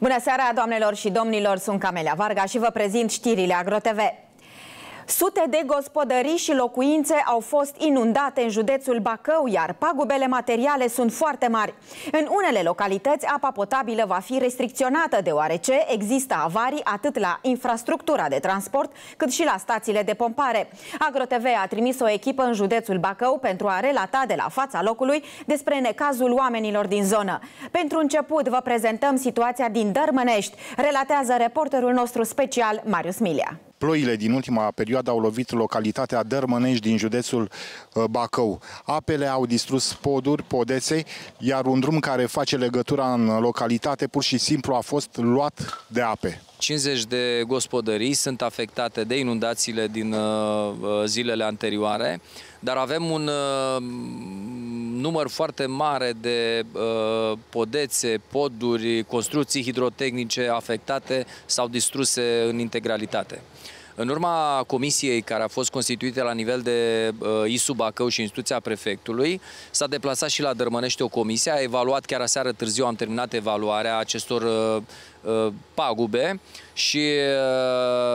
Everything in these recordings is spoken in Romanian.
Bună seara, doamnelor și domnilor, sunt Camelia Varga și vă prezint știrile AgroTV. Sute de gospodării și locuințe au fost inundate în județul Bacău, iar pagubele materiale sunt foarte mari. În unele localități, apa potabilă va fi restricționată, deoarece există avarii atât la infrastructura de transport, cât și la stațiile de pompare. AgroTV a trimis o echipă în județul Bacău pentru a relata de la fața locului despre necazul oamenilor din zonă. Pentru început, vă prezentăm situația din Dărmănești, relatează reporterul nostru special Marius Milia. Ploile din ultima perioadă au lovit localitatea Dărmănești din județul uh, Bacău. Apele au distrus poduri, podețe, iar un drum care face legătura în localitate pur și simplu a fost luat de ape. 50 de gospodării sunt afectate de inundațiile din uh, uh, zilele anterioare, dar avem un număr foarte mare de podețe, poduri, construcții hidrotehnice afectate sau distruse în integralitate. În urma comisiei care a fost constituită la nivel de uh, ISU Bacău și instituția prefectului, s-a deplasat și la Dărmănește o comisie, a evaluat chiar aseară târziu, am terminat evaluarea acestor uh, uh, pagube și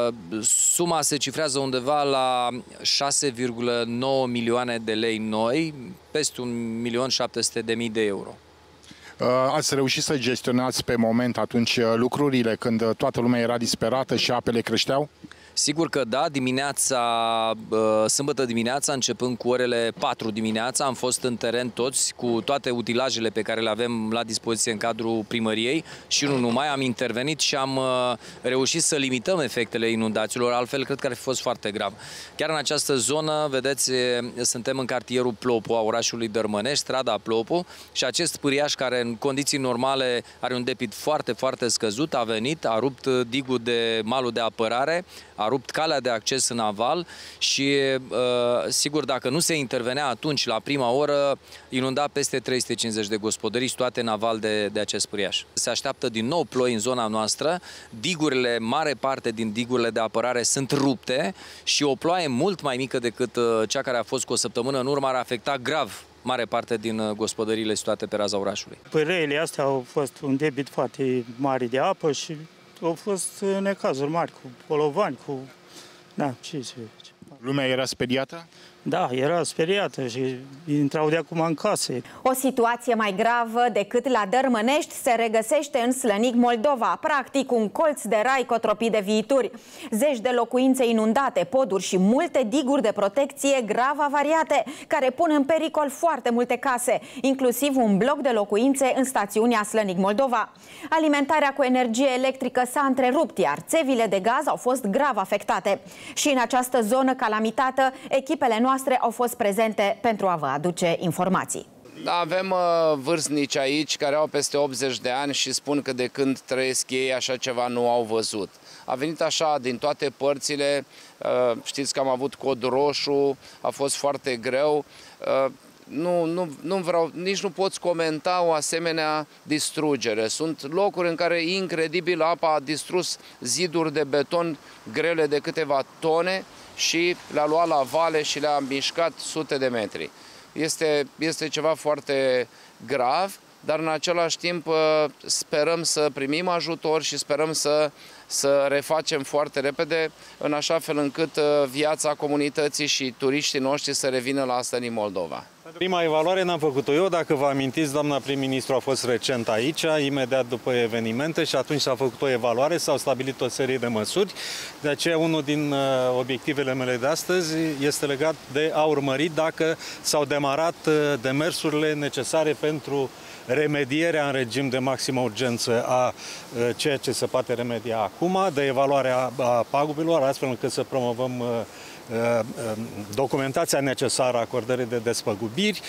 uh, suma se cifrează undeva la 6,9 milioane de lei noi, peste 1.700.000 de euro. Uh, ați reușit să gestionați pe moment atunci uh, lucrurile când uh, toată lumea era disperată și apele creșteau? Sigur că da, dimineața, sâmbătă dimineața, începând cu orele 4 dimineața, am fost în teren toți cu toate utilajele pe care le avem la dispoziție în cadrul primăriei și nu numai, am intervenit și am uh, reușit să limităm efectele inundațiilor, altfel cred că ar fi fost foarte grav. Chiar în această zonă, vedeți, suntem în cartierul Plopo a orașului Dărmănești, strada Plopo și acest pâriaș care în condiții normale are un depit foarte, foarte scăzut, a venit, a rupt digul de malul de apărare, a rupt calea de acces în aval și, uh, sigur, dacă nu se intervenea atunci, la prima oră, inunda peste 350 de gospodării situate în aval de, de acest puriaș. Se așteaptă din nou ploi în zona noastră, digurile, mare parte din digurile de apărare sunt rupte și o ploaie mult mai mică decât uh, cea care a fost cu o săptămână în urmă ar afecta grav mare parte din uh, gospodăriile situate pe raza orașului. Păi astea au fost un debit foarte mare de apă și au fost uh, necazuri mari cu polovani, cu... Da, ce să Lumea era speriată? Da, era speriată și intrau de acum în casă. O situație mai gravă decât la Dărmănești se regăsește în Slănic, Moldova, practic un colț de rai cotropit de viituri. Zeci de locuințe inundate, poduri și multe diguri de protecție grav avariate, care pun în pericol foarte multe case, inclusiv un bloc de locuințe în stațiunea Slănic, Moldova. Alimentarea cu energie electrică s-a întrerupt, iar țevile de gaz au fost grav afectate. Și în această zonă calamitată, echipele nu noastre au fost prezente pentru a vă aduce informații. Da, avem uh, vârstnici aici care au peste 80 de ani și spun că de când trăiesc ei așa ceva nu au văzut. A venit așa din toate părțile, uh, știți că am avut cod roșu, a fost foarte greu. Uh, nu, nu, nu vreau, nici nu poți comenta o asemenea distrugere. Sunt locuri în care incredibil apa a distrus ziduri de beton grele de câteva tone și le-a luat la vale și le-a mișcat sute de metri. Este, este ceva foarte grav, dar în același timp uh, sperăm să primim ajutor și sperăm să, să refacem foarte repede, în așa fel încât uh, viața comunității și turiștii noștri să revină la din Moldova. Prima evaluare n-am făcut-o eu, dacă vă amintiți, doamna prim-ministru a fost recent aici, imediat după evenimente și atunci s-a făcut o evaluare, s-au stabilit o serie de măsuri. De aceea, unul din uh, obiectivele mele de astăzi este legat de a urmări dacă s-au demarat uh, demersurile necesare pentru remedierea în regim de maximă urgență a uh, ceea ce se poate remedia acum, de evaluarea pagubilor, astfel încât să promovăm Uh, um, documentația necesară a acordării de despăgubiri,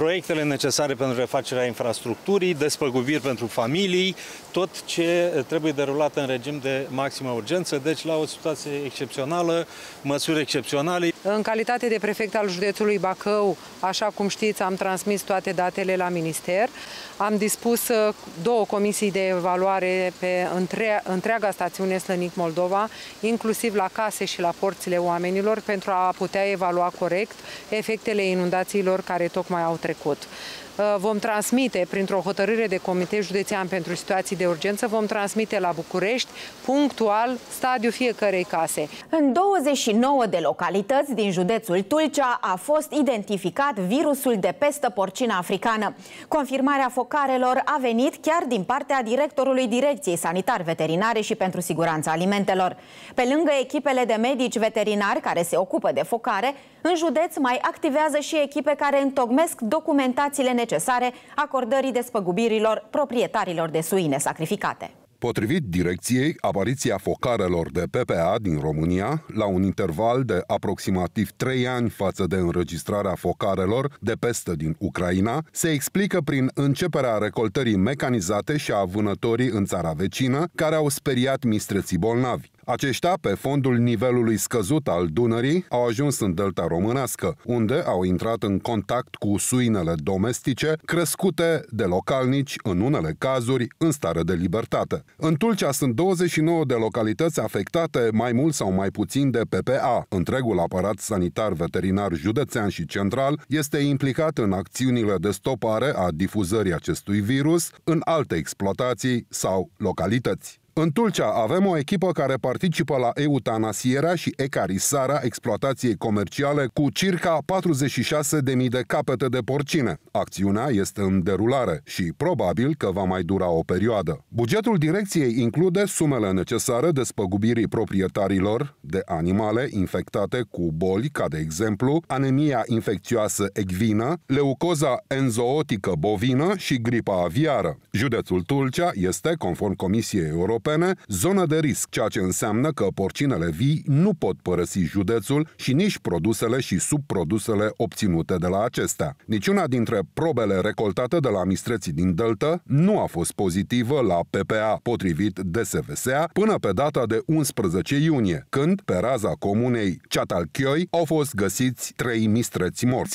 proiectele necesare pentru refacerea infrastructurii, despăgubiri pentru familii, tot ce trebuie derulat în regim de maximă urgență, deci la o situație excepțională, măsuri excepționale. În calitate de prefect al județului Bacău, așa cum știți, am transmis toate datele la minister. Am dispus uh, două comisii de evaluare pe între, întreaga stațiune Slănic Moldova, inclusiv la case și la porțile oamenilor, pentru a putea evalua corect efectele inundațiilor care tocmai au trecut trecut. Uh, vom transmite, printr-o hotărâre de Comitet Județean pentru Situații de Urgență, vom transmite la București, punctual, stadiul fiecarei case. În 29 de localități din județul Tulcea a fost identificat virusul de pestă porcină africană. Confirmarea focarelor a venit chiar din partea directorului Direcției Sanitar Veterinare și pentru Siguranța Alimentelor. Pe lângă echipele de medici veterinari care se ocupă de focare, în județ mai activează și echipe care întocmesc documentațiile necesare acordării despăgubirilor proprietarilor de suine sacrificate. Potrivit direcției, apariția focarelor de PPA din România, la un interval de aproximativ 3 ani față de înregistrarea focarelor de peste din Ucraina, se explică prin începerea recoltării mecanizate și a vânătorii în țara vecină, care au speriat mistreții bolnavi. Aceștia, pe fondul nivelului scăzut al Dunării, au ajuns în delta românească, unde au intrat în contact cu suinele domestice crescute de localnici, în unele cazuri, în stare de libertate. În Tulcea sunt 29 de localități afectate mai mult sau mai puțin de PPA. Întregul aparat sanitar veterinar județean și central este implicat în acțiunile de stopare a difuzării acestui virus în alte exploatații sau localități. În Tulcea avem o echipă care participă la eutanasierea și ecarisarea exploatației comerciale cu circa 46.000 de capete de porcine. Acțiunea este în derulare și probabil că va mai dura o perioadă. Bugetul direcției include sumele necesare de spăgubirii proprietarilor de animale infectate cu boli, ca de exemplu anemia infecțioasă ecvină, leucoza enzootică bovină și gripa aviară. Județul Tulcea este, conform Comisiei Europene, Europene zonă de risc, ceea ce înseamnă că porcinele vii nu pot părăsi județul și nici produsele și subprodusele obținute de la acestea. Niciuna dintre probele recoltate de la mistreții din Delta nu a fost pozitivă la PPA, potrivit DSVSA, până pe data de 11 iunie, când, pe raza comunei Chatalchioi, au fost găsiți trei mistreți morți.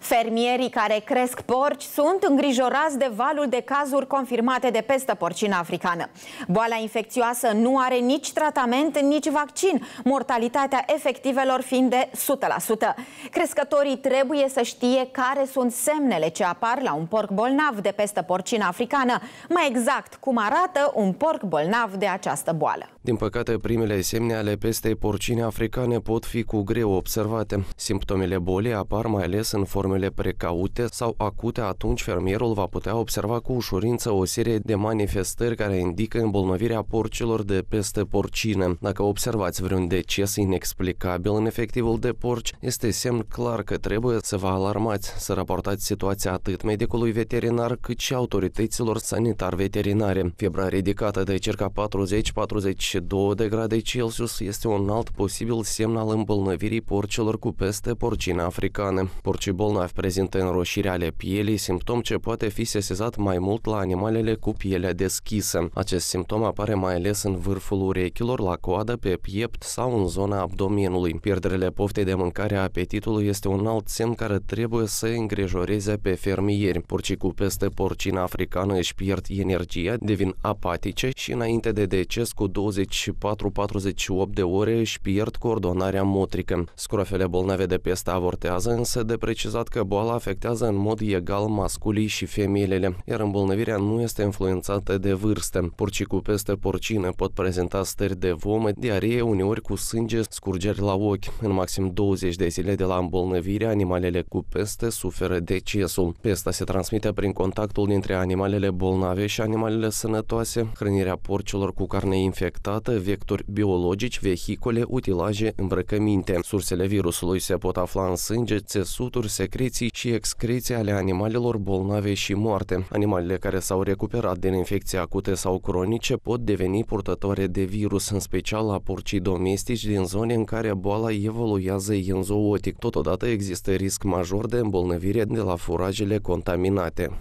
Fermierii care cresc porci sunt îngrijorați de valul de cazuri confirmate de pestă porcină africană. Boala infecțioasă nu are nici tratament, nici vaccin, mortalitatea efectivelor fiind de 100%. Crescătorii trebuie să știe care sunt semnele ce apar la un porc bolnav de pestă porcină africană, mai exact cum arată un porc bolnav de această boală. Din păcate, primele semne ale pestei porcine africane pot fi cu greu observate. Simptomele bolii apar mai ales în formă formele precaute sau acute, atunci fermierul va putea observa cu ușurință o serie de manifestări care indică îmbolnăvirea porcilor de peste porcine. Dacă observați vreun deces inexplicabil în efectivul de porci, este semn clar că trebuie să vă alarmați, să raportați situația atât medicului veterinar cât și autorităților sanitar-veterinare. Febra ridicată de circa 40-42 de grade Celsius este un alt posibil semn al îmbolnăvirii porcilor cu peste porcine africane. Porcii bolnavi Bolnavi prezintă înroșire ale pielii, simptom ce poate fi sesizat mai mult la animalele cu pielea deschisă. Acest simptom apare mai ales în vârful urechilor, la coadă, pe piept sau în zona abdomenului. Pierderile poftei de mâncare a apetitului este un alt semn care trebuie să îngrijoreze pe fermieri. Porcii cu peste porcina africană își pierd energia, devin apatice și înainte de deces cu 24-48 de ore își pierd coordonarea motrică. Scrofele bolnave de peste avortează, însă de precizat arătat că boala afectează în mod egal masculii și femeile, iar îmbolnăvirea nu este influențată de vârstă. Porcii cu peste porcină pot prezenta stări de vomă, diaree, uneori cu sânge, scurgeri la ochi. În maxim 20 de zile de la îmbolnăvire, animalele cu peste suferă decesul. Pesta se transmite prin contactul dintre animalele bolnave și animalele sănătoase, hrănirea porcilor cu carne infectată, vectori biologici, vehicole, utilaje, îmbrăcăminte. Sursele virusului se pot afla în sânge, țesuturi, secret secreții și excreții ale animalelor bolnave și moarte. Animalele care s-au recuperat din infecții acute sau cronice pot deveni purtătoare de virus, în special la porcii domestici din zone în care boala evoluează enzootic. Totodată există risc major de îmbolnăvire de la furajele contaminate.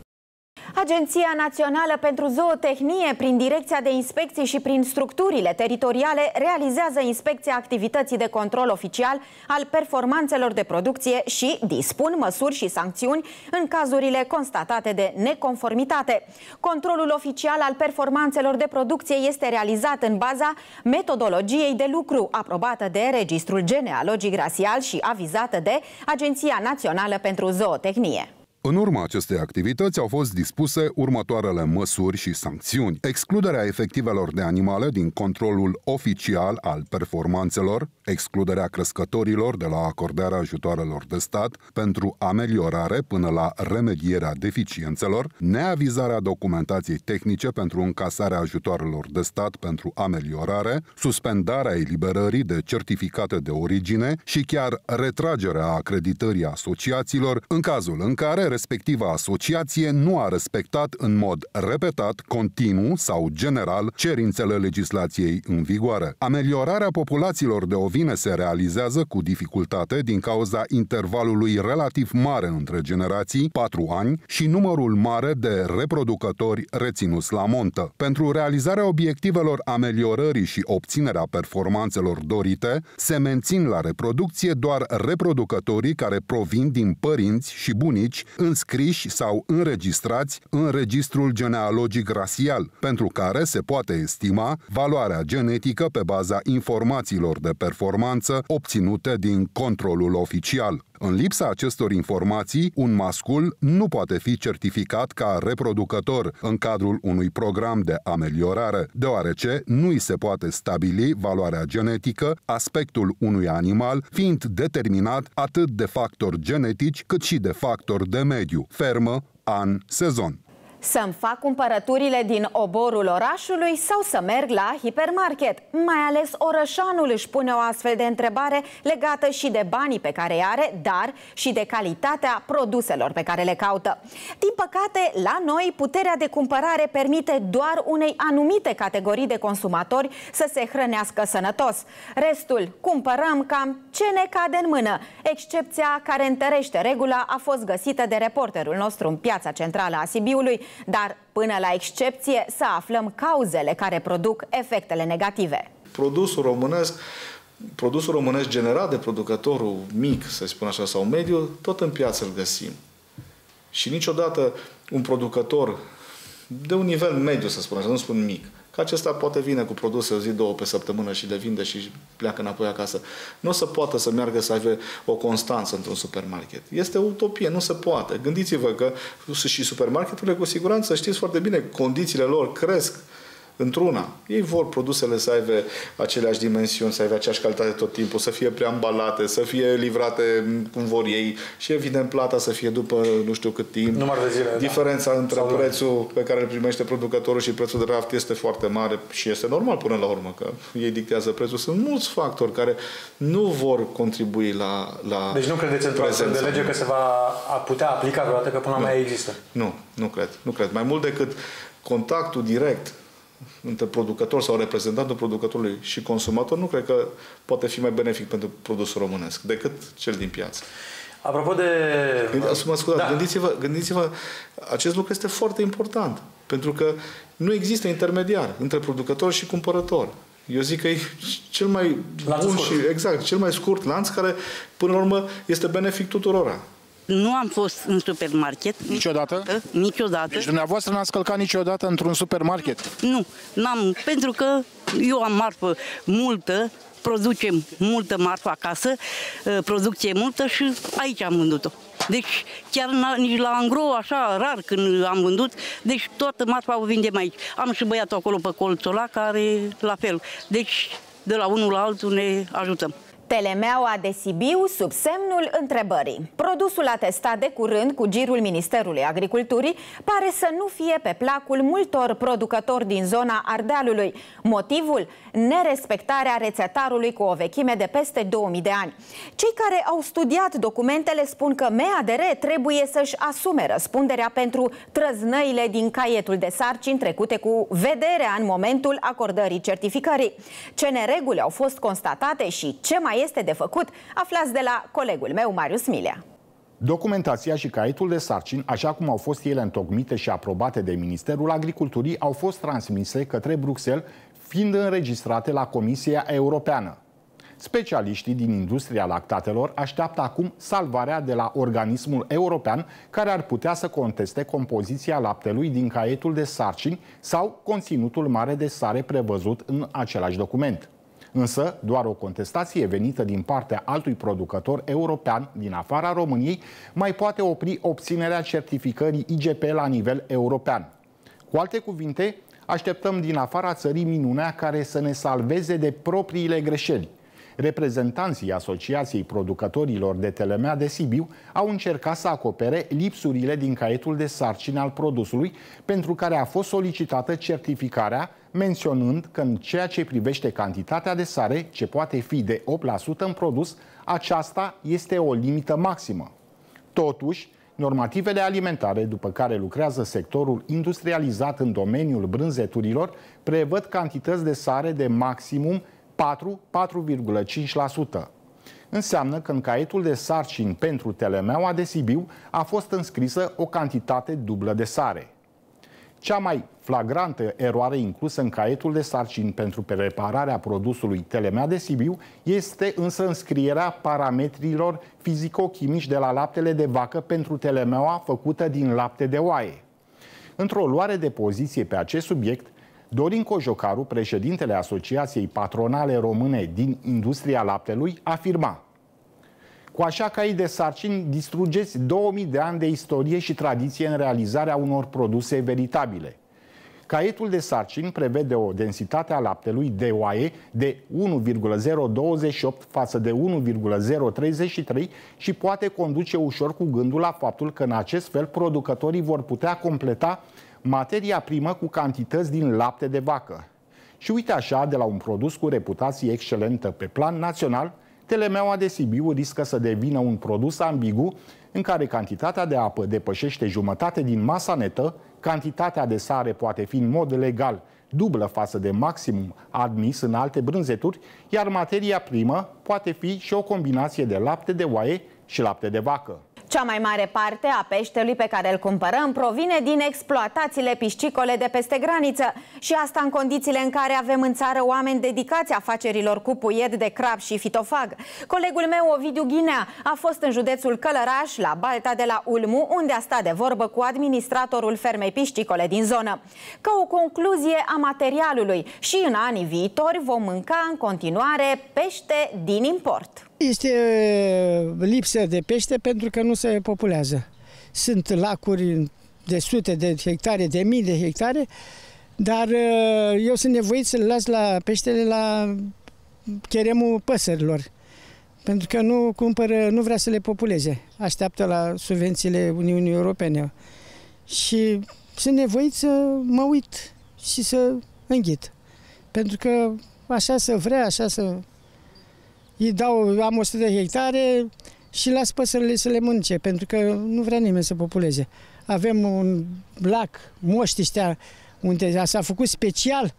Agenția Națională pentru Zootehnie, prin Direcția de Inspecții și prin structurile teritoriale, realizează inspecția activității de control oficial al performanțelor de producție și dispun măsuri și sancțiuni în cazurile constatate de neconformitate. Controlul oficial al performanțelor de producție este realizat în baza metodologiei de lucru aprobată de Registrul Genealogic Rasial și avizată de Agenția Națională pentru Zootehnie. În urma acestei activități au fost dispuse următoarele măsuri și sancțiuni. Excluderea efectivelor de animale din controlul oficial al performanțelor, excluderea crescătorilor de la acordarea ajutoarelor de stat pentru ameliorare până la remedierea deficiențelor, neavizarea documentației tehnice pentru încasarea ajutoarelor de stat pentru ameliorare, suspendarea eliberării de certificate de origine și chiar retragerea acreditării asociațiilor în cazul în care respectiva asociație nu a respectat în mod repetat, continuu sau general cerințele legislației în vigoare. Ameliorarea populațiilor de o bine se realizează cu dificultate din cauza intervalului relativ mare între generații, 4 ani, și numărul mare de reproducători reținuți la montă. Pentru realizarea obiectivelor ameliorării și obținerea performanțelor dorite, se mențin la reproducție doar reproducătorii care provin din părinți și bunici înscriși sau înregistrați în registrul genealogic rasial, pentru care se poate estima valoarea genetică pe baza informațiilor de performanță performanță obținută din controlul oficial. În lipsa acestor informații, un mascul nu poate fi certificat ca reproducător în cadrul unui program de ameliorare, deoarece nu îi se poate stabili valoarea genetică, aspectul unui animal fiind determinat atât de factori genetici cât și de factori de mediu, fermă, an, sezon. Să-mi fac cumpărăturile din oborul orașului sau să merg la hipermarket? Mai ales orășanul își pune o astfel de întrebare legată și de banii pe care îi are, dar și de calitatea produselor pe care le caută. Din păcate, la noi, puterea de cumpărare permite doar unei anumite categorii de consumatori să se hrănească sănătos. Restul cumpărăm cam ce ne cade în mână. Excepția care întărește regula a fost găsită de reporterul nostru în piața centrală a Sibiului, dar până la excepție să aflăm cauzele care produc efectele negative. Produsul românesc produsul românesc generat de producătorul mic, să spun așa, sau mediu, tot în piață îl găsim. Și niciodată un producător de un nivel mediu, să spun așa, nu spun mic. Că acesta poate vine cu produse o zi, două pe săptămână și le vinde și pleacă înapoi acasă. Nu se poate să meargă să aibă o constanță într-un supermarket. Este o utopie, nu se poate. Gândiți-vă că și supermarketurile, cu siguranță, știți foarte bine, condițiile lor cresc într-una. Ei vor produsele să aibă aceleași dimensiuni, să aibă aceeași calitate tot timpul, să fie preambalate, să fie livrate cum vor ei și evident plata să fie după nu știu cât timp. Număr de zile, da. Diferența da. între Sau prețul luni. pe care îl primește producătorul și prețul de raft este foarte mare și este normal până la urmă că ei dictează prețul. Sunt mulți factori care nu vor contribui la, la Deci nu credeți într-o de lege că se va putea aplica vreodată că până nu. mai există? Nu, nu cred. Nu cred. Mai mult decât contactul direct între producător sau reprezentantul producătorului și consumator, nu cred că poate fi mai benefic pentru produsul românesc decât cel din piață. Apropo de... Mă scuzați, da. gândiți-vă, gândiți-vă, acest lucru este foarte important, pentru că nu există intermediar între producător și cumpărător. Eu zic că e cel mai lanț bun scurt. și exact, cel mai scurt lanț care, până la urmă, este benefic tuturora nu am fost în supermarket. Niciodată? Niciodată. Deci dumneavoastră n-ați călcat niciodată într-un supermarket? Nu, n-am, pentru că eu am marfă multă, producem multă marfă acasă, ă, producție multă și aici am vândut-o. Deci chiar nici la angro, așa, rar când am vândut, deci toată marfa o vindem aici. Am și băiatul acolo pe colțul ăla, care la fel. Deci de la unul la altul ne ajutăm. Telemeaua de Sibiu sub semnul întrebării. Produsul atestat de curând cu girul Ministerului Agriculturii pare să nu fie pe placul multor producători din zona Ardealului. Motivul? Nerespectarea rețetarului cu o vechime de peste 2000 de ani. Cei care au studiat documentele spun că MADR trebuie să-și asume răspunderea pentru trăznăile din caietul de sarcini trecute cu vederea în momentul acordării certificării. Ce nereguli au fost constatate și ce mai mai este de făcut, aflați de la colegul meu, Marius Milea. Documentația și caietul de sarcini, așa cum au fost ele întocmite și aprobate de Ministerul Agriculturii, au fost transmise către Bruxelles, fiind înregistrate la Comisia Europeană. Specialiștii din industria lactatelor așteaptă acum salvarea de la organismul european care ar putea să conteste compoziția laptelui din caietul de sarcini sau conținutul mare de sare prevăzut în același document însă doar o contestație venită din partea altui producător european din afara României mai poate opri obținerea certificării IGP la nivel european. Cu alte cuvinte, așteptăm din afara țării minunea care să ne salveze de propriile greșeli. Reprezentanții Asociației Producătorilor de Telemea de Sibiu au încercat să acopere lipsurile din caietul de sarcină al produsului pentru care a fost solicitată certificarea menționând că în ceea ce privește cantitatea de sare, ce poate fi de 8% în produs, aceasta este o limită maximă. Totuși, normativele alimentare după care lucrează sectorul industrializat în domeniul brânzeturilor prevăd cantități de sare de maximum 4-4,5%. Înseamnă că în caietul de sarcini pentru telemeaua de Sibiu a fost înscrisă o cantitate dublă de sare – cea mai flagrantă eroare inclusă în caietul de sarcini pentru repararea produsului Telemea de Sibiu este însă înscrierea parametrilor fizico-chimici de la laptele de vacă pentru telemeaua făcută din lapte de oaie. Într-o luare de poziție pe acest subiect, Dorin Cojocaru, președintele Asociației Patronale Române din Industria Laptelui, afirma – cu așa cai de sarcini distrugeți 2000 de ani de istorie și tradiție în realizarea unor produse veritabile. Caietul de sarcini prevede o densitate a laptelui de oaie de 1,028 față de 1,033 și poate conduce ușor cu gândul la faptul că în acest fel producătorii vor putea completa materia primă cu cantități din lapte de vacă. Și uite așa, de la un produs cu reputație excelentă pe plan național, Telemeaua de Sibiu riscă să devină un produs ambigu în care cantitatea de apă depășește jumătate din masa netă, cantitatea de sare poate fi în mod legal dublă față de maximum admis în alte brânzeturi, iar materia primă poate fi și o combinație de lapte de oaie și lapte de vacă. Cea mai mare parte a peștelui pe care îl cumpărăm provine din exploatațiile piscicole de peste graniță și asta în condițiile în care avem în țară oameni dedicați afacerilor cu puiet de crab și fitofag. Colegul meu, Ovidiu Ghinea, a fost în județul Călăraș, la Balta de la Ulmu, unde a stat de vorbă cu administratorul fermei piscicole din zonă. Ca o concluzie a materialului și în anii viitori vom mânca în continuare pește din import. Este uh, lipsă de pește pentru că nu se populează. Sunt lacuri de sute de hectare, de mii de hectare, dar uh, eu sunt nevoit să-l las la peștele la cheremul păsărilor, pentru că nu cumpără, nu vrea să le populeze. Așteaptă la subvențiile Uniunii Europene. Și sunt nevoit să mă uit și să înghit. Pentru că așa să vrea, așa să îi dau, am 100 de hectare și las păsările să le mânce, pentru că nu vrea nimeni să populeze. Avem un lac, moștiștea, unde s-a făcut special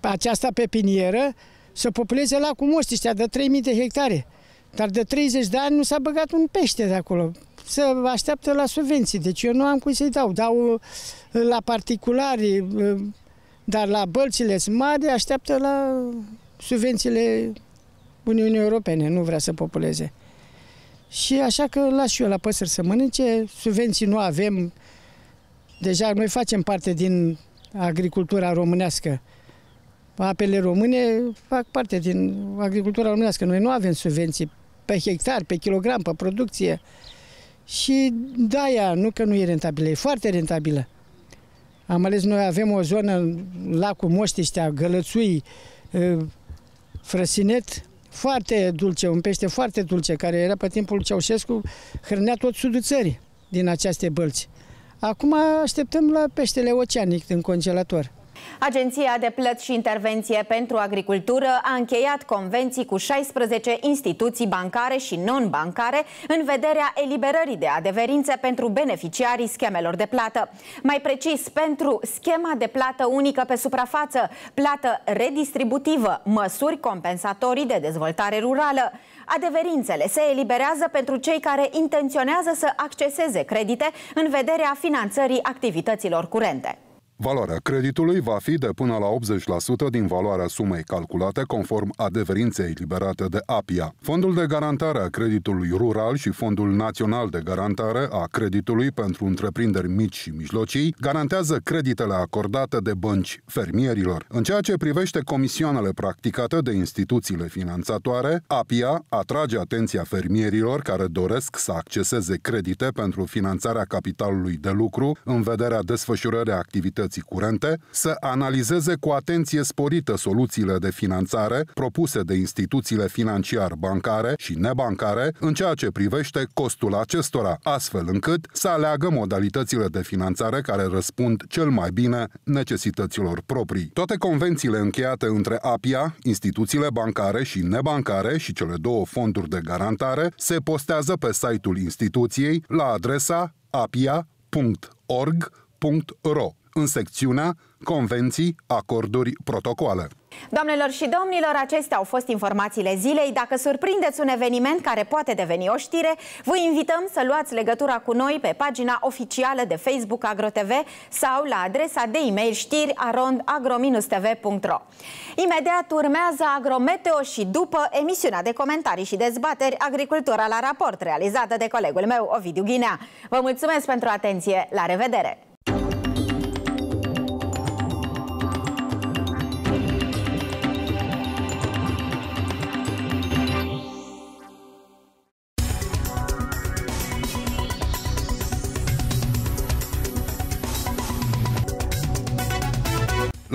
aceasta pepinieră să populeze lacul moștiștea de 3000 de hectare. Dar de 30 de ani nu s-a băgat un pește de acolo. Să așteaptă la subvenții. Deci eu nu am cum să-i dau. Dau uh, la particulari, uh, dar la bălțile mari așteaptă la subvențiile Uniunii Europene, nu vrea să populeze. Și așa că las și eu la păsări să mănânce, subvenții nu avem, deja noi facem parte din agricultura românească. Apele române fac parte din agricultura românească. Noi nu avem subvenții pe hectar, pe kilogram, pe producție. Și da, ea, nu că nu e rentabilă, e foarte rentabilă. Am ales, noi avem o zonă, lacul Moștiștea, Gălățui, ă, Frăsinet, foarte dulce, un pește foarte dulce, care era pe timpul Ceaușescu, hrănea tot sudul țării din aceste bălți. Acum așteptăm la peștele oceanic din congelator. Agenția de Plăți și Intervenție pentru Agricultură a încheiat convenții cu 16 instituții bancare și non-bancare în vederea eliberării de adeverințe pentru beneficiarii schemelor de plată. Mai precis, pentru schema de plată unică pe suprafață, plată redistributivă, măsuri compensatorii de dezvoltare rurală. Adeverințele se eliberează pentru cei care intenționează să acceseze credite în vederea finanțării activităților curente. Valoarea creditului va fi de până la 80% din valoarea sumei calculate conform adeverinței liberate de APIA. Fondul de garantare a creditului rural și Fondul Național de Garantare a Creditului pentru întreprinderi mici și mijlocii garantează creditele acordate de bănci fermierilor. În ceea ce privește comisioanele practicate de instituțiile finanțatoare, APIA atrage atenția fermierilor care doresc să acceseze credite pentru finanțarea capitalului de lucru în vederea desfășurării activității activității curente, să analizeze cu atenție sporită soluțiile de finanțare propuse de instituțiile financiar-bancare și nebancare în ceea ce privește costul acestora, astfel încât să aleagă modalitățile de finanțare care răspund cel mai bine necesităților proprii. Toate convențiile încheiate între APIA, instituțiile bancare și nebancare și cele două fonduri de garantare se postează pe site-ul instituției la adresa apia.org.ro în secțiunea Convenții, acorduri, protocoale. Doamnelor și domnilor, acestea au fost informațiile zilei. Dacă surprindeți un eveniment care poate deveni o știre, vă invităm să luați legătura cu noi pe pagina oficială de Facebook AgroTV sau la adresa de e-mail știri agro-tv.ro. Imediat urmează Agrometeo și după emisiunea de comentarii și dezbateri Agricultura la raport, realizată de colegul meu Ovidiu Ghinea. Vă mulțumesc pentru atenție, la revedere!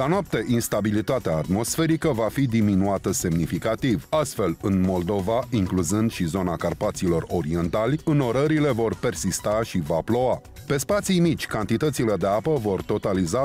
La noapte, instabilitatea atmosferică va fi diminuată semnificativ. Astfel, în Moldova, incluzând și zona Carpaților Orientali, înorările vor persista și va ploua. Pe spații mici, cantitățile de apă vor totaliza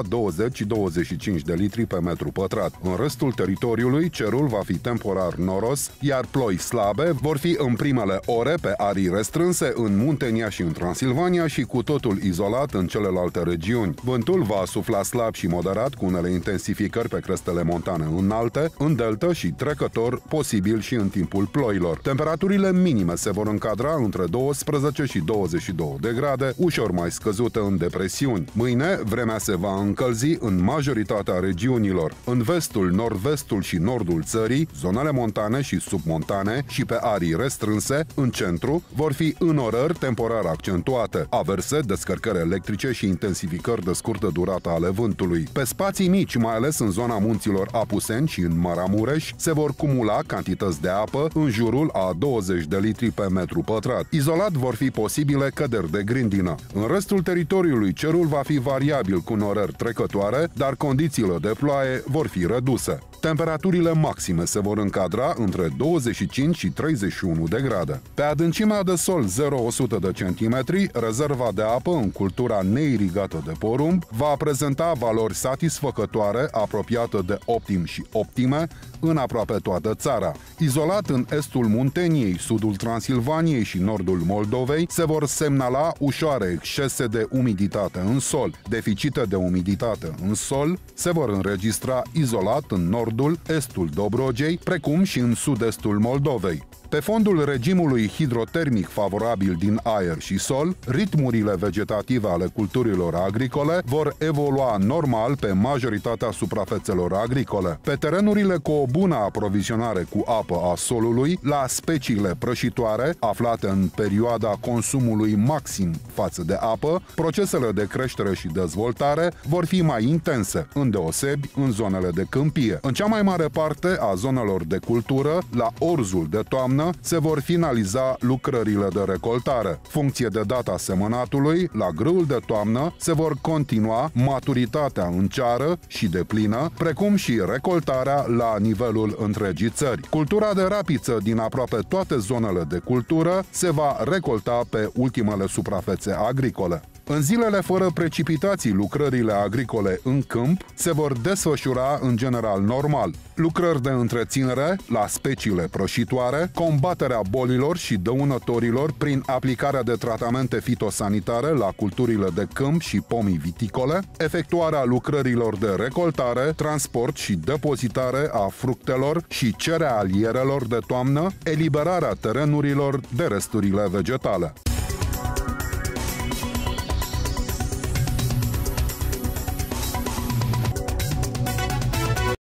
20-25 de litri pe metru pătrat. În restul teritoriului, cerul va fi temporar noros, iar ploi slabe vor fi în primele ore pe arii restrânse în Muntenia și în Transilvania și cu totul izolat în celelalte regiuni. Vântul va sufla slab și moderat cu unele intensificări pe crestele montane înalte, în delta și trecător, posibil și în timpul ploilor. Temperaturile minime se vor încadra între 12 și 22 de grade, ușor mai mai scăzută în depresiuni. Mâine, vremea se va încălzi în majoritatea regiunilor. În vestul, nord-vestul și nordul țării, zonele montane și submontane și pe arii restrânse, în centru, vor fi în orări temporar accentuate, averse, descărcări electrice și intensificări de scurtă durată ale vântului. Pe spații mici, mai ales în zona munților Apuseni și în Maramureș, se vor cumula cantități de apă în jurul a 20 de litri pe metru pătrat. Izolat vor fi posibile căderi de grindină. În rest, restul teritoriului cerul va fi variabil cu norări trecătoare, dar condițiile de ploaie vor fi reduse. Temperaturile maxime se vor încadra între 25 și 31 de grade. Pe adâncimea de sol 0-100 de cm, rezerva de apă în cultura neirigată de porumb va prezenta valori satisfăcătoare apropiată de optim și optime, în aproape toată țara. Izolat în estul Munteniei, sudul Transilvaniei și nordul Moldovei, se vor semnala ușoare excese de umiditate în sol. Deficite de umiditate în sol se vor înregistra izolat în nordul, estul Dobrogei, precum și în sud-estul Moldovei. Pe fondul regimului hidrotermic favorabil din aer și sol, ritmurile vegetative ale culturilor agricole vor evolua normal pe majoritatea suprafețelor agricole. Pe terenurile cu o bună aprovizionare cu apă a solului, la speciile prășitoare, aflate în perioada consumului maxim față de apă, procesele de creștere și dezvoltare vor fi mai intense, îndeosebi în zonele de câmpie. În cea mai mare parte a zonelor de cultură, la orzul de toamnă, toamnă se vor finaliza lucrările de recoltare. Funcție de data semănatului, la grâul de toamnă se vor continua maturitatea în ceară și de plină, precum și recoltarea la nivelul întregii țări. Cultura de rapiță din aproape toate zonele de cultură se va recolta pe ultimele suprafețe agricole. În zilele fără precipitații, lucrările agricole în câmp se vor desfășura în general normal. Lucrări de întreținere la speciile prășitoare, combaterea bolilor și dăunătorilor prin aplicarea de tratamente fitosanitare la culturile de câmp și pomii viticole, efectuarea lucrărilor de recoltare, transport și depozitare a fructelor și cerealierelor de toamnă, eliberarea terenurilor de resturile vegetale.